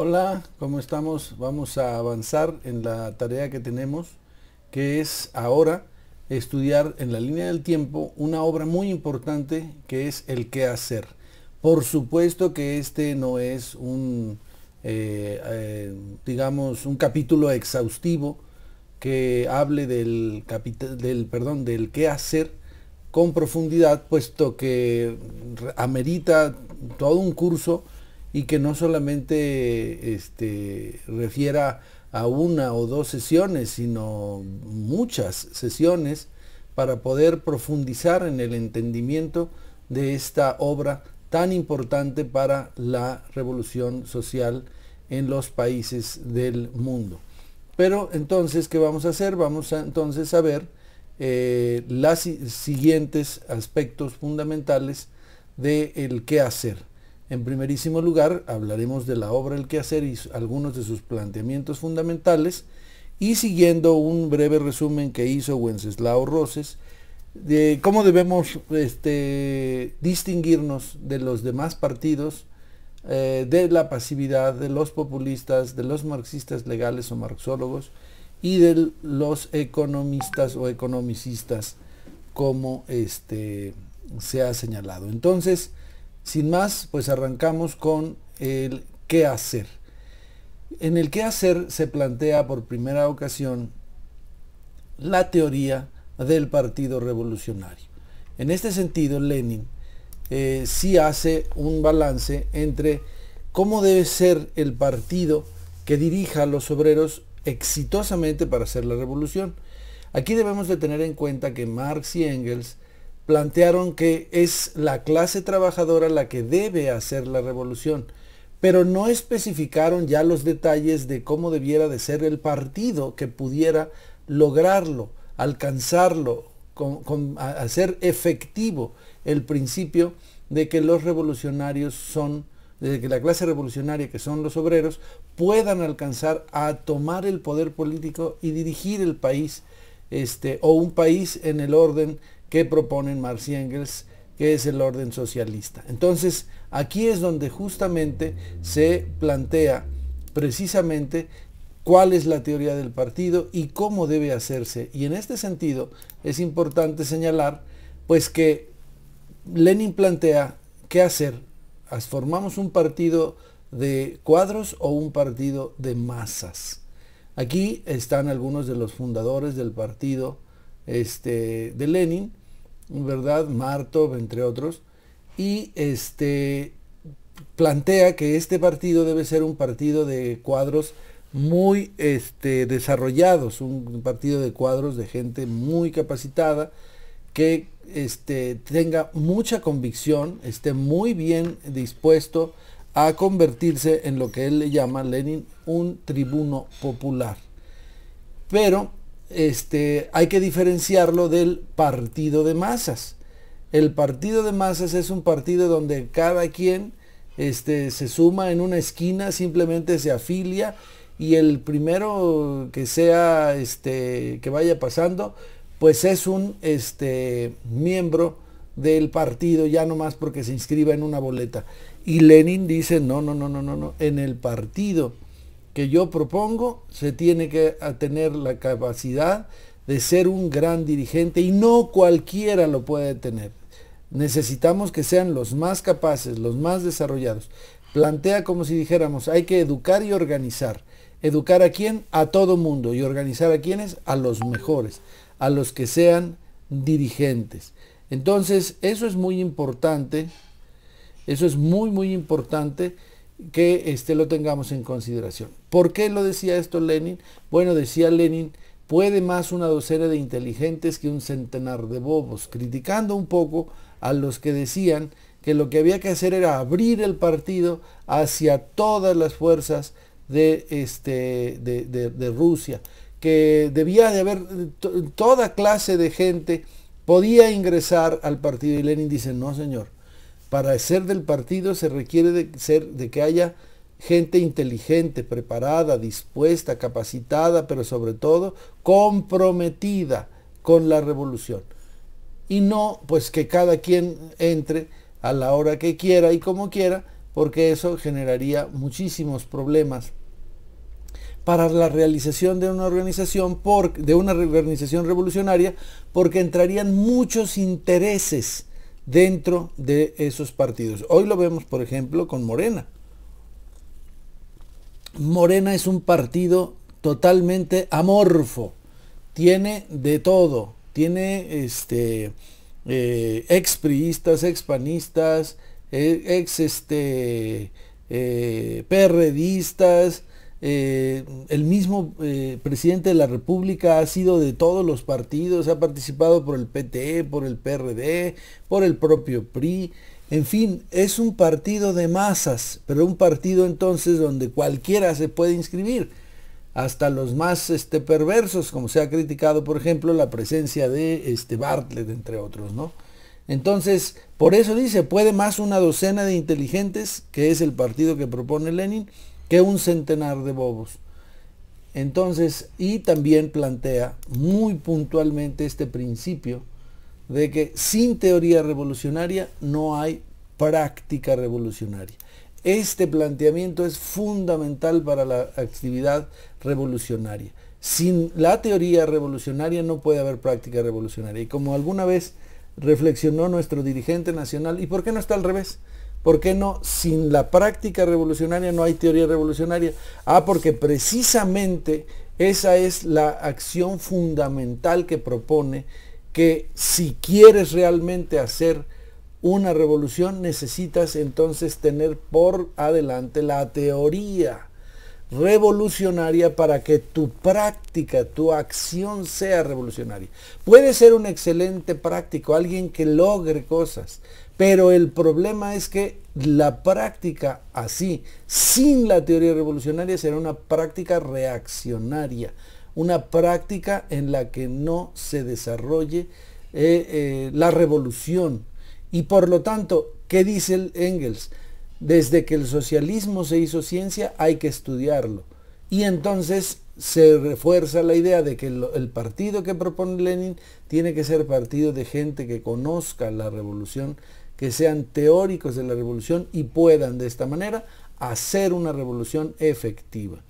Hola, ¿cómo estamos? Vamos a avanzar en la tarea que tenemos, que es ahora estudiar en la línea del tiempo una obra muy importante que es El qué hacer. Por supuesto que este no es un, eh, eh, digamos, un capítulo exhaustivo que hable del, del, perdón, del qué hacer con profundidad, puesto que amerita todo un curso y que no solamente este, refiera a una o dos sesiones, sino muchas sesiones para poder profundizar en el entendimiento de esta obra tan importante para la revolución social en los países del mundo. Pero entonces, ¿qué vamos a hacer? Vamos entonces a ver eh, los siguientes aspectos fundamentales del el qué hacer. En primerísimo lugar, hablaremos de la obra El Quehacer y algunos de sus planteamientos fundamentales, y siguiendo un breve resumen que hizo Wenceslao Roses, de cómo debemos este, distinguirnos de los demás partidos, eh, de la pasividad de los populistas, de los marxistas legales o marxólogos y de los economistas o economicistas como este, se ha señalado. Entonces, sin más, pues arrancamos con el qué hacer. En el qué hacer se plantea por primera ocasión la teoría del Partido Revolucionario. En este sentido, Lenin eh, sí hace un balance entre cómo debe ser el partido que dirija a los obreros exitosamente para hacer la revolución. Aquí debemos de tener en cuenta que Marx y Engels plantearon que es la clase trabajadora la que debe hacer la revolución, pero no especificaron ya los detalles de cómo debiera de ser el partido que pudiera lograrlo, alcanzarlo, hacer efectivo el principio de que los revolucionarios son, de que la clase revolucionaria que son los obreros puedan alcanzar a tomar el poder político y dirigir el país, este, o un país en el orden que proponen Marx y Engels, que es el orden socialista. Entonces, aquí es donde justamente se plantea precisamente cuál es la teoría del partido y cómo debe hacerse. Y en este sentido es importante señalar pues que Lenin plantea qué hacer. ¿Formamos un partido de cuadros o un partido de masas? Aquí están algunos de los fundadores del partido este, de Lenin, ¿verdad? Martov, entre otros, y este, plantea que este partido debe ser un partido de cuadros muy este, desarrollados, un partido de cuadros de gente muy capacitada, que este, tenga mucha convicción, esté muy bien dispuesto a convertirse en lo que él le llama Lenin un tribuno popular. Pero este, hay que diferenciarlo del partido de masas. El partido de masas es un partido donde cada quien este, se suma en una esquina, simplemente se afilia y el primero que sea, este, que vaya pasando, pues es un miembro del partido, ya más porque se inscriba en una boleta. Y Lenin dice, no, no, no, no, no, no, en el partido que yo propongo, se tiene que tener la capacidad de ser un gran dirigente y no cualquiera lo puede tener. Necesitamos que sean los más capaces, los más desarrollados. Plantea como si dijéramos, hay que educar y organizar. ¿Educar a quién? A todo mundo. ¿Y organizar a quiénes? A los mejores, a los que sean dirigentes. Entonces, eso es muy importante. Eso es muy, muy importante que este, lo tengamos en consideración. ¿Por qué lo decía esto Lenin? Bueno, decía Lenin, puede más una docena de inteligentes que un centenar de bobos, criticando un poco a los que decían que lo que había que hacer era abrir el partido hacia todas las fuerzas de, este, de Rusia, que debía de haber toda clase de gente podía ingresar al partido y Lenin dice, no señor, para ser del partido se requiere de, que haya gente inteligente, preparada, dispuesta, capacitada, pero sobre todo comprometida con la revolución. Y no, pues que cada quien entre a la hora que quiera y como quiera, porque eso generaría muchísimos problemas para la realización de una organización, de una organización revolucionaria, porque entrarían muchos intereses dentro de esos partidos. Hoy lo vemos, por ejemplo, con Morena. Morena es un partido totalmente amorfo, tiene de todo, tiene este, eh, expriistas, expanistas, eh, ex este, eh, perredistas, eh, el mismo eh, presidente de la República ha sido de todos los partidos, ha participado por el PTE, por el PRD, por el propio PRI. En fin, es un partido de masas, pero un partido entonces donde cualquiera se puede inscribir, hasta los más este, perversos, como se ha criticado, por ejemplo, la presencia de este, Bartlett, entre otros, ¿no? Entonces, por eso dice, puede más una docena de inteligentes, que es el partido que propone Lenin, que un centenar de bobos. Entonces, y también plantea muy puntualmente este principio de que sin teoría revolucionaria no hay práctica revolucionaria. Este planteamiento es fundamental para la actividad revolucionaria. Sin la teoría revolucionaria no puede haber práctica revolucionaria. Y como alguna vez reflexionó nuestro dirigente nacional, ¿y por qué no está al revés? ¿Por qué no? Sin la práctica revolucionaria no hay teoría revolucionaria. Ah, porque precisamente esa es la acción fundamental que propone que si quieres realmente hacer una revolución necesitas entonces tener por adelante la teoría revolucionaria para que tu práctica, tu acción sea revolucionaria. Puede ser un excelente práctico, alguien que logre cosas, pero el problema es que la práctica así, sin la teoría revolucionaria, será una práctica reaccionaria, una práctica en la que no se desarrolle eh, eh, la revolución. Y por lo tanto, ¿qué dice Engels? Desde que el socialismo se hizo ciencia hay que estudiarlo. Y entonces se refuerza la idea de que el, partido que propone Lenin tiene que ser partido de gente que conozca la revolución, que sean teóricos de la revolución y puedan de esta manera hacer una revolución efectiva.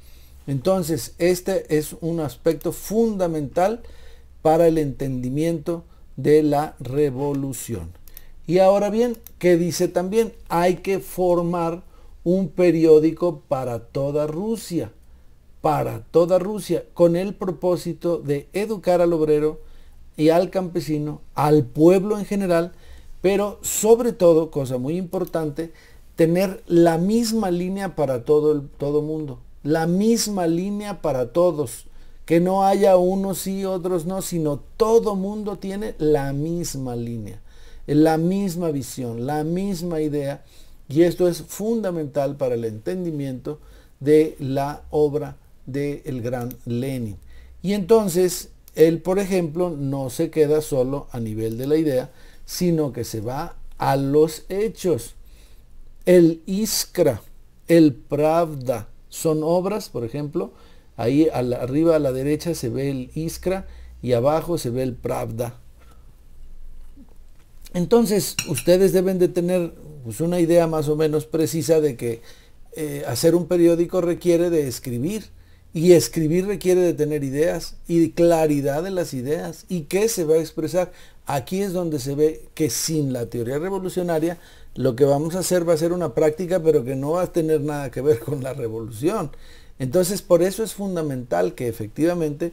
Entonces, este es un aspecto fundamental para el entendimiento de la revolución. Y ahora bien, qué dice también? Hay que formar un periódico para toda Rusia, para toda Rusia, con el propósito de educar al obrero y al campesino, al pueblo en general, pero sobre todo, cosa muy importante, tener la misma línea para todo el todo mundo, la misma línea para todos, que no haya unos sí, otros no, sino todo mundo tiene la misma línea, la misma visión, la misma idea, y esto es fundamental para el entendimiento de la obra del gran Lenin. Y entonces, él, por ejemplo, no se queda solo a nivel de la idea, sino que se va a los hechos. El Iskra, el Pravda, son obras, por ejemplo, ahí arriba a la derecha se ve el Iskra y abajo se ve el Pravda. Entonces, ustedes deben de tener pues, una idea más o menos precisa de que eh, hacer un periódico requiere de escribir y escribir requiere de tener ideas y claridad de las ideas y qué se va a expresar. Aquí es donde se ve que sin la teoría revolucionaria lo que vamos a hacer va a ser una práctica, pero que no va a tener nada que ver con la revolución. Entonces, por eso es fundamental que efectivamente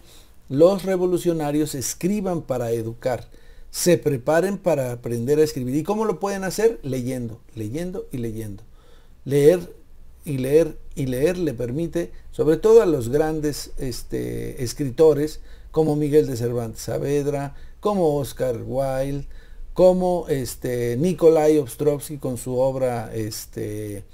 los revolucionarios escriban para educar, se preparen para aprender a escribir. ¿Y cómo lo pueden hacer? Leyendo, leyendo y leyendo. Leer y leer y leer le permite, sobre todo a los grandes este, escritores como Miguel de Cervantes Saavedra, como Oscar Wilde, como este, Nikolai Ostrovsky con su obra este,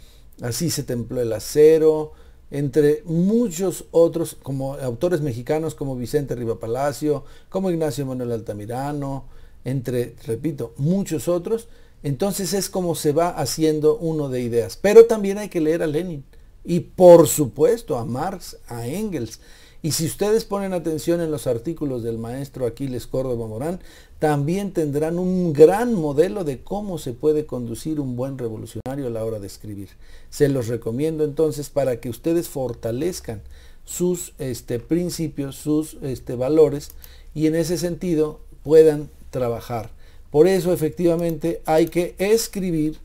Así se templó el acero, entre muchos otros, como autores mexicanos como Vicente Riva Palacio, como Ignacio Manuel Altamirano, entre, repito, muchos otros. Entonces es como se va haciendo uno de ideas. Pero también hay que leer a Lenin y por supuesto a Marx, a Engels. Y si ustedes ponen atención en los artículos del maestro Aquiles Córdoba Morán, también tendrán un gran modelo de cómo se puede conducir un buen revolucionario a la hora de escribir. Se los recomiendo entonces para que ustedes fortalezcan sus este, principios, sus este, valores y en ese sentido puedan trabajar. Por eso efectivamente hay que escribir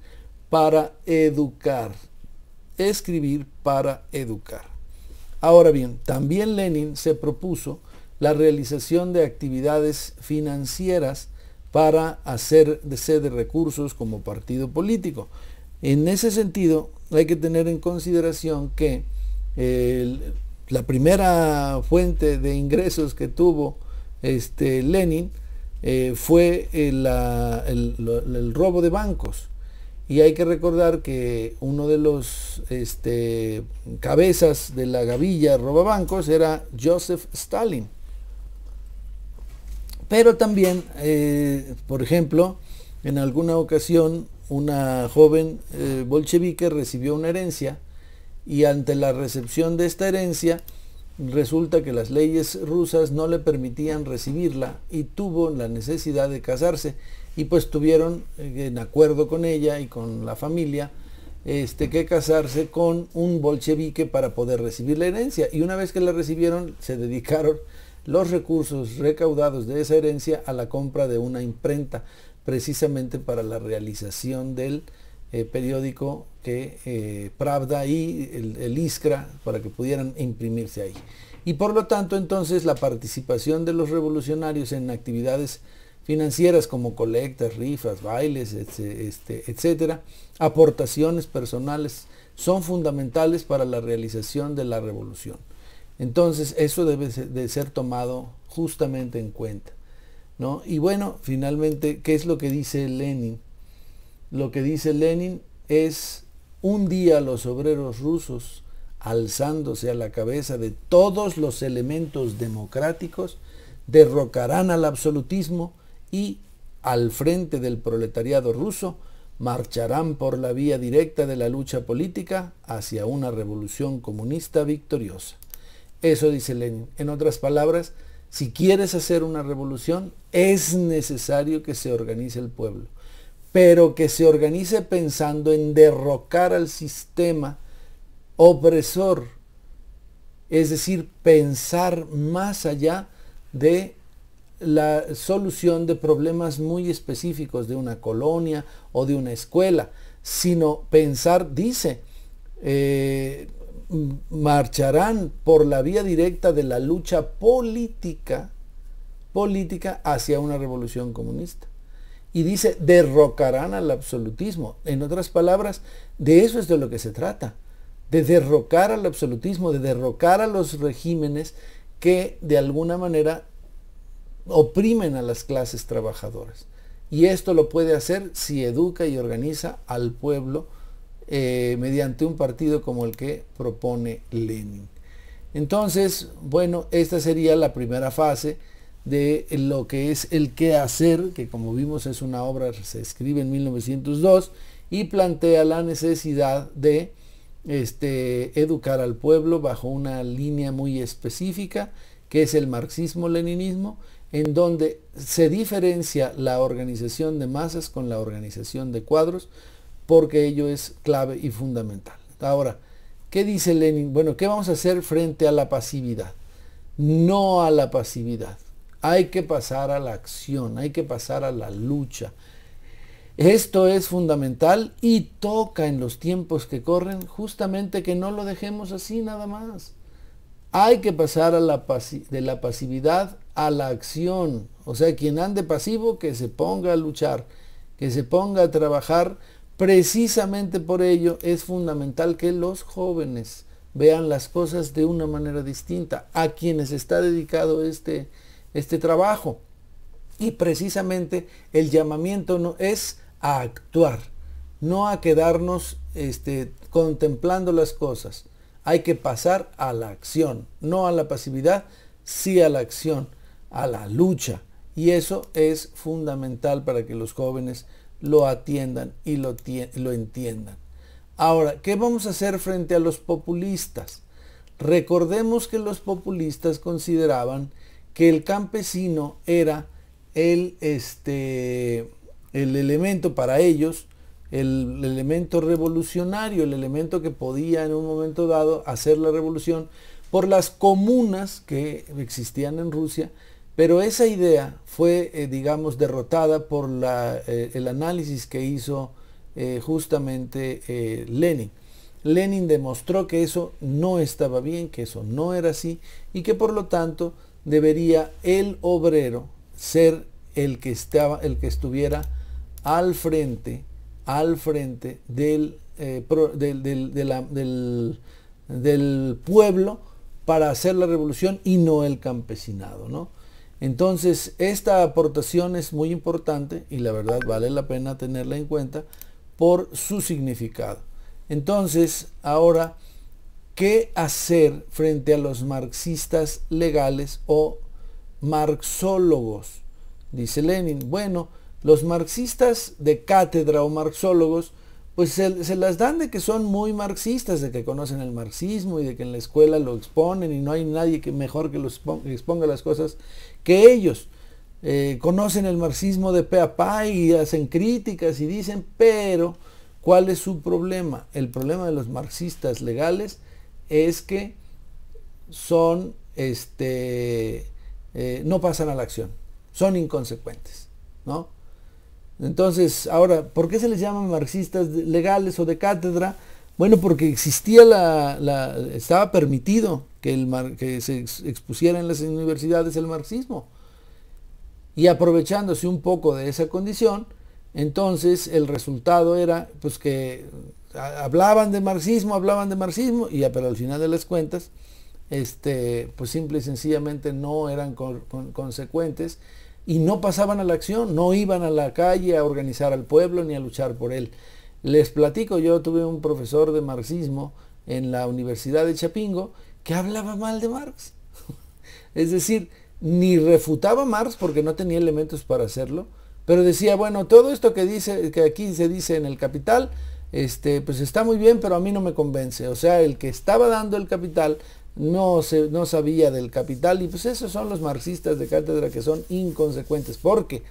para educar. Escribir para educar. Ahora bien, también Lenin se propuso la realización de actividades financieras para hacer de sede recursos como partido político. En ese sentido, hay que tener en consideración que la primera fuente de ingresos que tuvo este, Lenin eh, fue eh, el robo de bancos. Y hay que recordar que uno de los este, cabezas de la gavilla robabancos era Joseph Stalin. Pero también, eh, por ejemplo, en alguna ocasión una joven eh, bolchevique recibió una herencia y ante la recepción de esta herencia resulta que las leyes rusas no le permitían recibirla y tuvo la necesidad de casarse y pues tuvieron eh, en acuerdo con ella y con la familia este, que casarse con un bolchevique para poder recibir la herencia. Y una vez que la recibieron, se dedicaron los recursos recaudados de esa herencia a la compra de una imprenta, precisamente para la realización del eh, periódico que eh, Pravda y el, el Iskra, para que pudieran imprimirse ahí. Y por lo tanto, entonces, la participación de los revolucionarios en actividades financieras como colectas, rifas, bailes, etc., este, etcétera, aportaciones personales, son fundamentales para la realización de la revolución. Entonces, eso debe de ser tomado justamente en cuenta. ¿no? Y bueno, finalmente, ¿qué es lo que dice Lenin? Lo que dice Lenin es un día los obreros rusos, alzándose a la cabeza de todos los elementos democráticos, derrocarán al absolutismo, y al frente del proletariado ruso marcharán por la vía directa de la lucha política hacia una revolución comunista victoriosa. Eso dice Lenin. En otras palabras, si quieres hacer una revolución, es necesario que se organice el pueblo, pero que se organice pensando en derrocar al sistema opresor, es decir, pensar más allá de la solución de problemas muy específicos de una colonia o de una escuela, sino pensar, dice, eh, marcharán por la vía directa de la lucha política, política hacia una revolución comunista. Y dice, derrocarán al absolutismo. En otras palabras, de eso es de lo que se trata, de derrocar al absolutismo, de derrocar a los regímenes que de alguna manera oprimen a las clases trabajadoras. Y esto lo puede hacer si educa y organiza al pueblo eh, mediante un partido como el que propone Lenin. Entonces, bueno, esta sería la primera fase de lo que es el qué hacer, que como vimos es una obra, se escribe en 1902 y plantea la necesidad de este, educar al pueblo bajo una línea muy específica, que es el marxismo-leninismo, en donde se diferencia la organización de masas con la organización de cuadros, porque ello es clave y fundamental. Ahora, ¿qué dice Lenin? Bueno, ¿qué vamos a hacer frente a la pasividad? No a la pasividad. Hay que pasar a la acción, hay que pasar a la lucha, esto es fundamental y toca en los tiempos que corren justamente que no lo dejemos así nada más. Hay que pasar de la pasividad a la acción. O sea, quien ande pasivo, que se ponga a luchar, que se ponga a trabajar. Precisamente por ello es fundamental que los jóvenes vean las cosas de una manera distinta a quienes está dedicado este, este trabajo. Y precisamente el llamamiento no es actuar, no a quedarnos este, contemplando las cosas. Hay que pasar a la acción, no a la pasividad, sí a la acción, a la lucha. Y eso es fundamental para que los jóvenes lo atiendan y lo, lo entiendan. Ahora, ¿qué vamos a hacer frente a los populistas? Recordemos que los populistas consideraban que el campesino era el, este, el elemento para ellos, el, elemento revolucionario, el elemento que podía en un momento dado hacer la revolución por las comunas que existían en Rusia, pero esa idea fue, eh, digamos, derrotada por eh, el análisis que hizo eh, justamente Lenin. Lenin demostró que eso no estaba bien, que eso no era así y que por lo tanto debería el obrero ser el que, estaba, el que estuviera al frente, al frente eh, del, del, pueblo para hacer la revolución y no el campesinado. ¿no? Entonces, esta aportación es muy importante y la verdad vale la pena tenerla en cuenta por su significado. Entonces, ahora, ¿qué hacer frente a los marxistas legales o marxólogos? Dice Lenin. Bueno, los marxistas de cátedra o marxólogos, pues se, las dan de que son muy marxistas, de que conocen el marxismo y de que en la escuela lo exponen y no hay nadie que mejor que los exponga las cosas que ellos. Eh, conocen el marxismo de pe a pa y hacen críticas y dicen, pero ¿cuál es su problema? El problema de los marxistas legales es que son, este, eh, no pasan a la acción, son inconsecuentes, ¿no? Entonces, ahora, ¿por qué se les llama marxistas legales o de cátedra? Bueno, porque existía la, estaba permitido que, el que se expusiera en las universidades el marxismo. Y aprovechándose un poco de esa condición, entonces el resultado era pues que hablaban de marxismo, hablaban de marxismo, y pero al final de las cuentas, este, pues simple y sencillamente no eran consecuentes y no pasaban a la acción, no iban a la calle a organizar al pueblo ni a luchar por él. Les platico, yo tuve un profesor de marxismo en la Universidad de Chapingo que hablaba mal de Marx. es decir, ni refutaba Marx porque no tenía elementos para hacerlo, pero decía, bueno, todo esto que dice, que aquí se dice en el capital, este, pues está muy bien, pero a mí no me convence. O sea, el que estaba dando el capital no, se, no sabía del capital, y pues esos son los marxistas de cátedra que son inconsecuentes, porque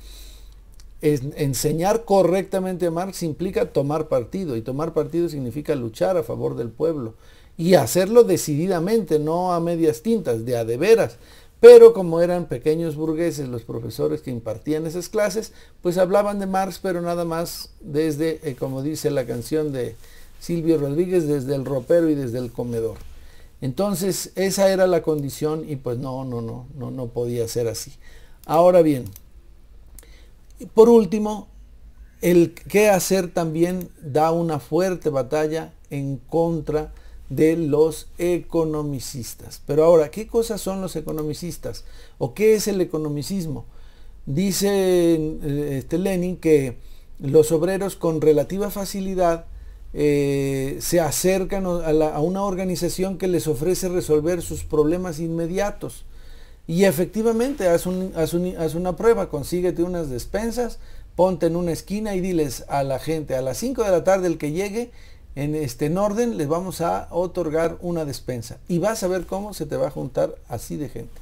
enseñar correctamente a Marx implica tomar partido, y tomar partido significa luchar a favor del pueblo, y hacerlo decididamente, no a medias tintas, de a de veras. Pero como eran pequeños burgueses los profesores que impartían esas clases, pues hablaban de Marx, pero nada más desde, eh, como dice la canción de Silvio Rodríguez, desde el ropero y desde el comedor. Entonces, esa era la condición y pues no, no, no, no, no podía ser así. Ahora bien, por último, el qué hacer también da una fuerte batalla en contra de los economicistas. Pero ahora, ¿qué cosas son los economicistas? ¿O qué es el economicismo? Dice eh, este Lenin que los obreros con relativa facilidad eh, se acercan a, una organización que les ofrece resolver sus problemas inmediatos. Y efectivamente, haz, una prueba, consíguete unas despensas, ponte en una esquina y diles a la gente, a las 5 de la tarde el que llegue, en este en orden les vamos a otorgar una despensa y vas a ver cómo se te va a juntar así de gente.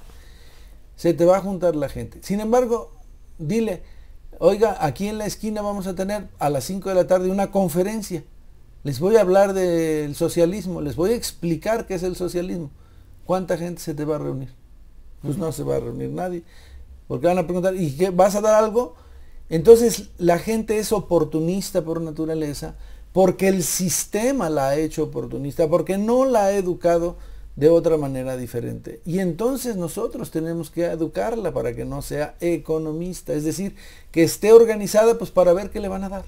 Se te va a juntar la gente. Sin embargo, dile, oiga, aquí en la esquina vamos a tener a las 5 de la tarde una conferencia. Les voy a hablar del socialismo, les voy a explicar qué es el socialismo. ¿Cuánta gente se te va a reunir? Pues no se va a reunir nadie. Porque van a preguntar, ¿y qué? ¿Vas a dar algo? Entonces la gente es oportunista por naturaleza, porque el sistema la ha hecho oportunista, porque no la ha educado de otra manera diferente. Y entonces nosotros tenemos que educarla para que no sea economista, es decir, que esté organizada pues para ver qué le van a dar.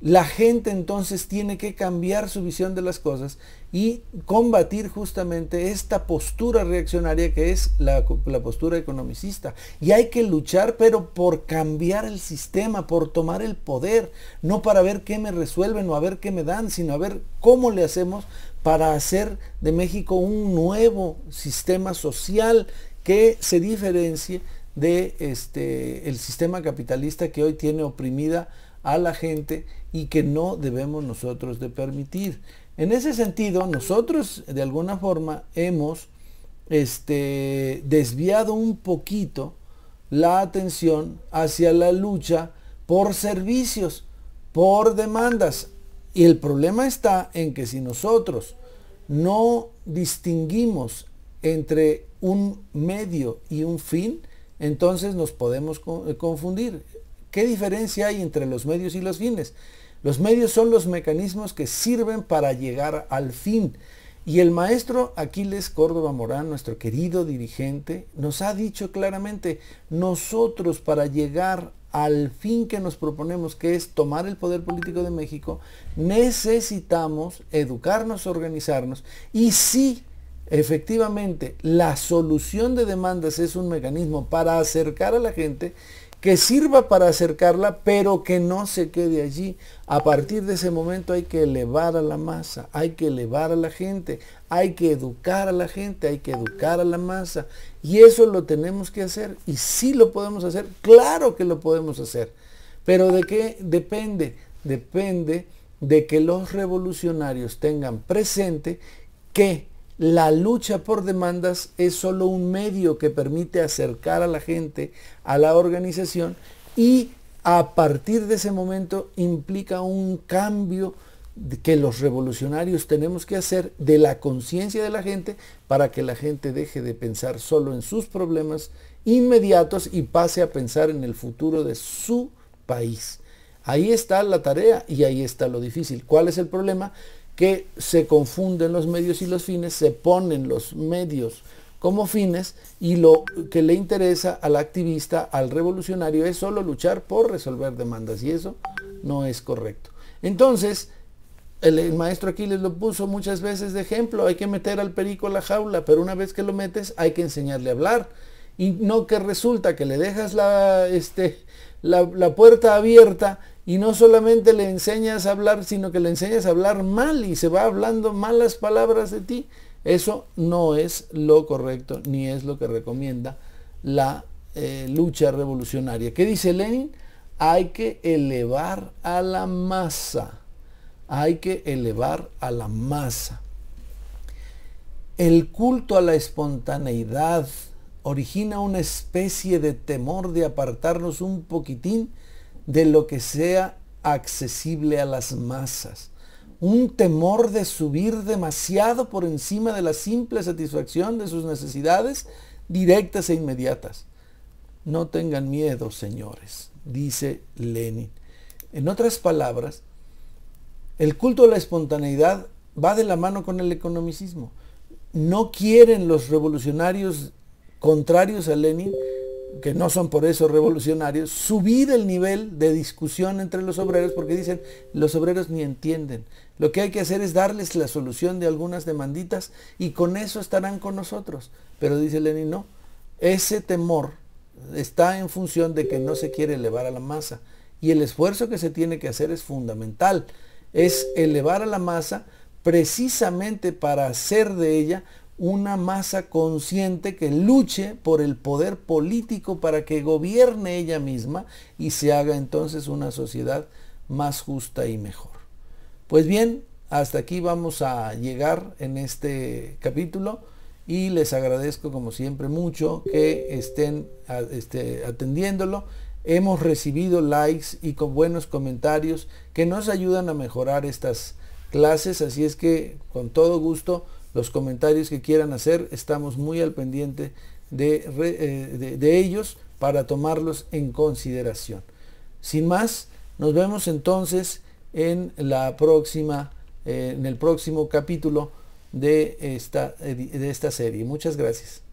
La gente entonces tiene que cambiar su visión de las cosas y combatir justamente esta postura reaccionaria que es la, postura economicista. Y hay que luchar, pero por cambiar el sistema, por tomar el poder, no para ver qué me resuelven o a ver qué me dan, sino a ver cómo le hacemos para hacer de México un nuevo sistema social que se diferencie de este el sistema capitalista que hoy tiene oprimida a la gente y que no debemos nosotros de permitir. En ese sentido, nosotros de alguna forma hemos este, desviado un poquito la atención hacia la lucha por servicios, por demandas. Y el problema está en que si nosotros no distinguimos entre un medio y un fin, entonces nos podemos confundir. ¿Qué diferencia hay entre los medios y los fines? Los medios son los mecanismos que sirven para llegar al fin. Y el maestro Aquiles Córdoba Morán, nuestro querido dirigente, nos ha dicho claramente, nosotros para llegar al fin que nos proponemos, que es tomar el poder político de México, necesitamos educarnos, organizarnos y si efectivamente, la solución de demandas es un mecanismo para acercar a la gente, que sirva para acercarla, pero que no se quede allí. A partir de ese momento hay que elevar a la masa, hay que elevar a la gente, hay que educar a la gente, hay que educar a la masa. Y eso lo tenemos que hacer. Y si sí lo podemos hacer, claro que lo podemos hacer. Pero ¿de qué depende? Depende de que los revolucionarios tengan presente que la lucha por demandas es solo un medio que permite acercar a la gente a la organización y a partir de ese momento implica un cambio que los revolucionarios tenemos que hacer de la conciencia de la gente para que la gente deje de pensar solo en sus problemas inmediatos y pase a pensar en el futuro de su país. Ahí está la tarea y ahí está lo difícil. ¿Cuál es el problema? que se confunden los medios y los fines, se ponen los medios como fines y lo que le interesa al activista, al revolucionario, es solo luchar por resolver demandas y eso no es correcto. Entonces, el, maestro Aquiles lo puso muchas veces de ejemplo, hay que meter al perico a la jaula, pero una vez que lo metes hay que enseñarle a hablar. Y no que resulta que le dejas este, la, la puerta abierta y no solamente le enseñas a hablar, sino que le enseñas a hablar mal y se va hablando malas palabras de ti. Eso no es lo correcto ni es lo que recomienda la eh, lucha revolucionaria. ¿Qué dice Lenin? Hay que elevar a la masa. Hay que elevar a la masa. El culto a la espontaneidad origina una especie de temor de apartarnos un poquitín de lo que sea accesible a las masas. Un temor de subir demasiado por encima de la simple satisfacción de sus necesidades directas e inmediatas. No tengan miedo, señores, dice Lenin. En otras palabras, el culto a la espontaneidad va de la mano con el economicismo. No quieren los revolucionarios contrarios a Lenin que no son por eso revolucionarios, subir el nivel de discusión entre los obreros porque dicen, los obreros ni entienden. Lo que hay que hacer es darles la solución de algunas demanditas y con eso estarán con nosotros. Pero dice Lenin, no, ese temor está en función de que no se quiere elevar a la masa y el esfuerzo que se tiene que hacer es fundamental. Es elevar a la masa precisamente para hacer de ella una masa consciente que luche por el poder político para que gobierne ella misma y se haga entonces una sociedad más justa y mejor. Pues bien, hasta aquí vamos a llegar en este capítulo y les agradezco como siempre mucho que estén este, atendiéndolo. Hemos recibido likes y con buenos comentarios que nos ayudan a mejorar estas clases, así es que con todo gusto los comentarios que quieran hacer, estamos muy al pendiente eh, de, ellos para tomarlos en consideración. Sin más, nos vemos entonces en la próxima, eh, en el próximo capítulo de esta, eh, de esta serie. Muchas gracias.